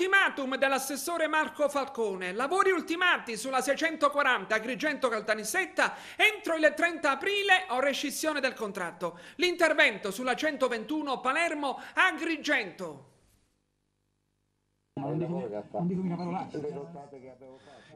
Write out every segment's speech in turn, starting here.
Ultimatum dell'assessore Marco Falcone. Lavori ultimati sulla 640 Agrigento Caltanissetta entro il 30 aprile o rescissione del contratto. L'intervento sulla 121 Palermo Agrigento.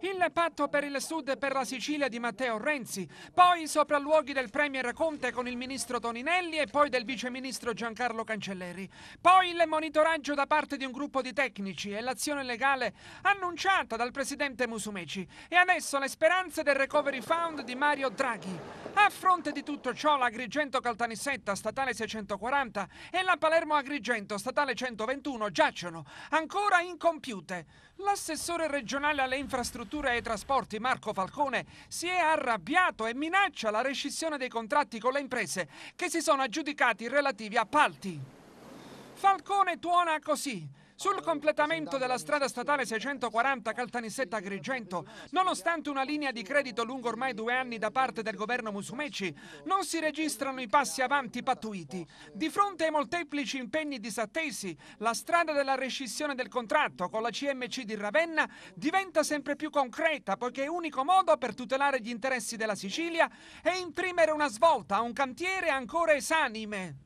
Il patto per il Sud e per la Sicilia di Matteo Renzi, poi i sopralluoghi del Premier Conte con il ministro Toninelli e poi del viceministro Giancarlo Cancelleri, poi il monitoraggio da parte di un gruppo di tecnici e l'azione legale annunciata dal presidente Musumeci e adesso le speranze del Recovery Fund di Mario Draghi. A fronte di tutto ciò l'Agrigento Caltanissetta statale 640 e la Palermo Agrigento statale 121 giacciono ancora in incompiute. L'assessore regionale alle infrastrutture e ai trasporti Marco Falcone si è arrabbiato e minaccia la rescissione dei contratti con le imprese che si sono aggiudicati relativi appalti. Falcone tuona così. Sul completamento della strada statale 640 Caltanissetta-Agrigento, nonostante una linea di credito lungo ormai due anni da parte del governo Musumeci, non si registrano i passi avanti pattuiti. Di fronte ai molteplici impegni disattesi, la strada della rescissione del contratto con la CMC di Ravenna diventa sempre più concreta poiché è unico modo per tutelare gli interessi della Sicilia e imprimere una svolta a un cantiere ancora esanime.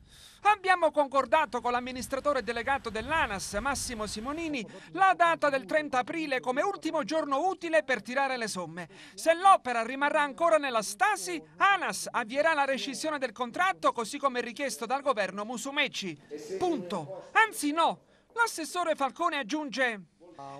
Abbiamo concordato con l'amministratore delegato dell'ANAS, Massimo Simonini, la data del 30 aprile come ultimo giorno utile per tirare le somme. Se l'opera rimarrà ancora nella stasi, ANAS avvierà la rescissione del contratto così come richiesto dal governo Musumeci. Punto. Anzi no, l'assessore Falcone aggiunge...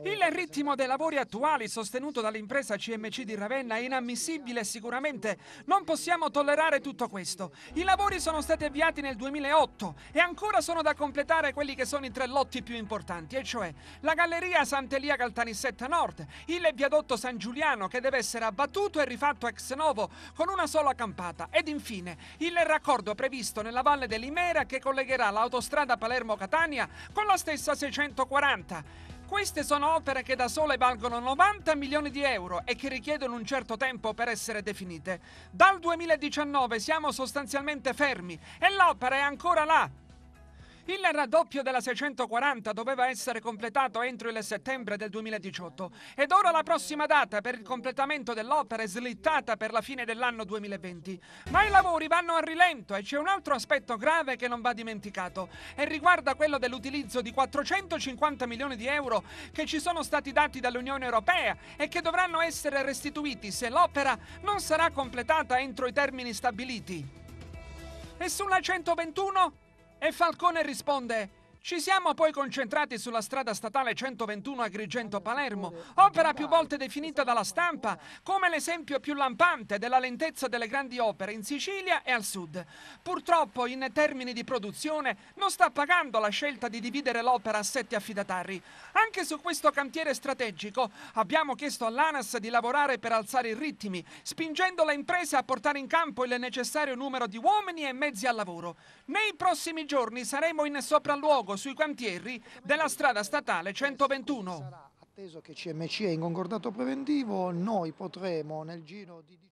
Il ritmo dei lavori attuali sostenuto dall'impresa CMC di Ravenna è inammissibile sicuramente. Non possiamo tollerare tutto questo. I lavori sono stati avviati nel 2008 e ancora sono da completare quelli che sono i tre lotti più importanti, e cioè la galleria Sant'Elia Caltanissetta Nord, il viadotto San Giuliano che deve essere abbattuto e rifatto ex novo con una sola campata ed infine il raccordo previsto nella Valle dell'Imera che collegherà l'autostrada Palermo-Catania con la stessa 640. Queste sono opere che da sole valgono 90 milioni di euro e che richiedono un certo tempo per essere definite. Dal 2019 siamo sostanzialmente fermi e l'opera è ancora là, il raddoppio della 640 doveva essere completato entro il settembre del 2018 ed ora la prossima data per il completamento dell'opera è slittata per la fine dell'anno 2020. Ma i lavori vanno a rilento e c'è un altro aspetto grave che non va dimenticato e riguarda quello dell'utilizzo di 450 milioni di euro che ci sono stati dati dall'Unione Europea e che dovranno essere restituiti se l'opera non sarà completata entro i termini stabiliti. E sulla 121? E Falcone risponde ci siamo poi concentrati sulla strada statale 121 Agrigento-Palermo, opera più volte definita dalla stampa come l'esempio più lampante della lentezza delle grandi opere in Sicilia e al sud. Purtroppo, in termini di produzione, non sta pagando la scelta di dividere l'opera a sette affidatari. Anche su questo cantiere strategico abbiamo chiesto all'ANAS di lavorare per alzare i ritmi, spingendo le imprese a portare in campo il necessario numero di uomini e mezzi al lavoro. Nei prossimi giorni saremo in sopralluogo sui cantieri della strada statale 121 atteso che CMC è in concordato preventivo, noi potremo nel giro di...